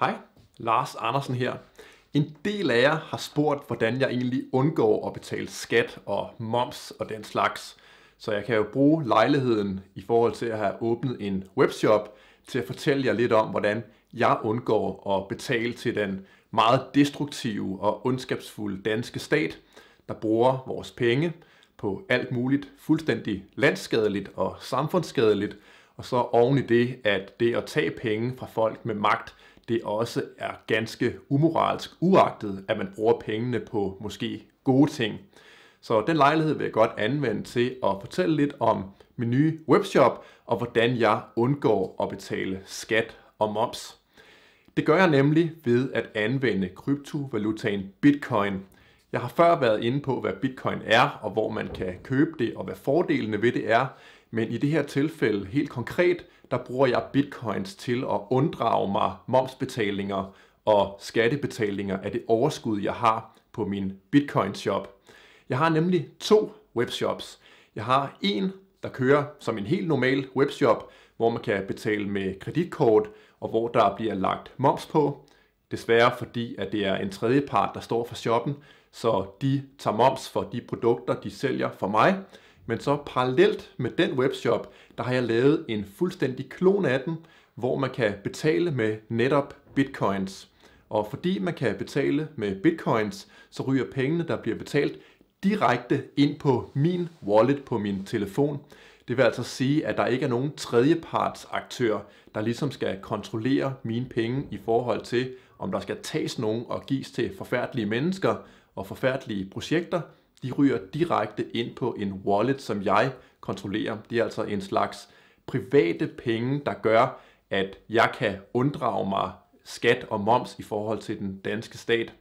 Hej, Lars Andersen her. En del af jer har spurgt, hvordan jeg egentlig undgår at betale skat og moms og den slags. Så jeg kan jo bruge lejligheden i forhold til at have åbnet en webshop til at fortælle jer lidt om, hvordan jeg undgår at betale til den meget destruktive og ondskabsfulde danske stat, der bruger vores penge på alt muligt fuldstændig landskadeligt og samfundsskadeligt, og så oven i det, at det at tage penge fra folk med magt det også er ganske umoralsk, uagtet at man bruger pengene på måske gode ting. Så den lejlighed vil jeg godt anvende til at fortælle lidt om min nye webshop, og hvordan jeg undgår at betale skat og moms. Det gør jeg nemlig ved at anvende kryptovalutaen Bitcoin. Jeg har før været inde på, hvad Bitcoin er, og hvor man kan købe det, og hvad fordelene ved det er. Men i det her tilfælde, helt konkret, der bruger jeg bitcoins til at unddrage mig momsbetalinger og skattebetalinger af det overskud, jeg har på min bitcoin-shop. Jeg har nemlig to webshops. Jeg har en, der kører som en helt normal webshop, hvor man kan betale med kreditkort, og hvor der bliver lagt moms på. Desværre fordi, at det er en tredjepart, der står for shoppen, så de tager moms for de produkter, de sælger for mig. Men så parallelt med den webshop, der har jeg lavet en fuldstændig klon af den, hvor man kan betale med netop bitcoins. Og fordi man kan betale med bitcoins, så ryger pengene, der bliver betalt, direkte ind på min wallet på min telefon. Det vil altså sige, at der ikke er nogen tredjepartsaktør, der ligesom skal kontrollere mine penge i forhold til, om der skal tages nogen og gives til forfærdelige mennesker og forfærdelige projekter, de ryger direkte ind på en wallet, som jeg kontrollerer. Det er altså en slags private penge, der gør, at jeg kan unddrage mig skat og moms i forhold til den danske stat.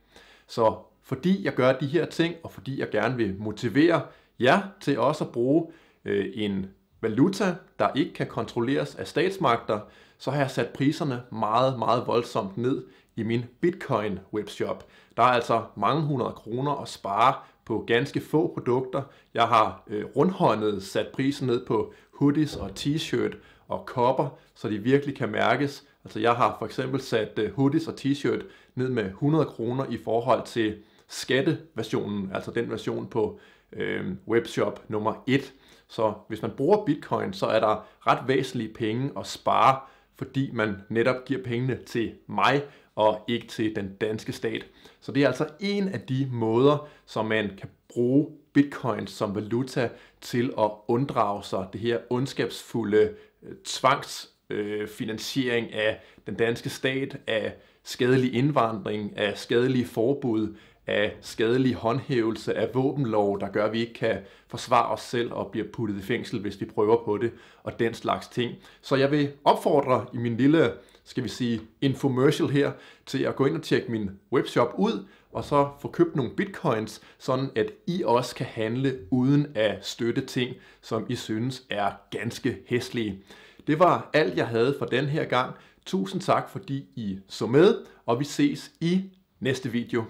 Så fordi jeg gør de her ting, og fordi jeg gerne vil motivere jer til også at bruge øh, en valuta, der ikke kan kontrolleres af statsmagter, så har jeg sat priserne meget, meget voldsomt ned i min Bitcoin webshop. Der er altså mange hundrede kroner at spare på ganske få produkter. Jeg har øh, rundhåndet sat prisen ned på hoodies og t-shirt og kopper, så de virkelig kan mærkes. Altså jeg har for eksempel sat øh, hoodies og t-shirt ned med 100 kroner i forhold til skatteversionen, altså den version på øh, webshop nummer 1. Så hvis man bruger bitcoin, så er der ret væsentlige penge at spare, fordi man netop giver pengene til mig, og ikke til den danske stat. Så det er altså en af de måder, som man kan bruge bitcoin som valuta til at unddrage sig det her ondskabsfulde øh, tvangsfinansiering øh, af den danske stat, af skadelig indvandring, af skadelige forbud, af skadelig håndhævelse af våbenlov, der gør, at vi ikke kan forsvare os selv og bliver puttet i fængsel, hvis vi prøver på det, og den slags ting. Så jeg vil opfordre i min lille, skal vi sige, infomercial her, til at gå ind og tjekke min webshop ud, og så få købt nogle bitcoins, sådan at I også kan handle uden at støtte ting, som I synes er ganske hæslige. Det var alt, jeg havde for den her gang. Tusind tak, fordi I så med, og vi ses i næste video.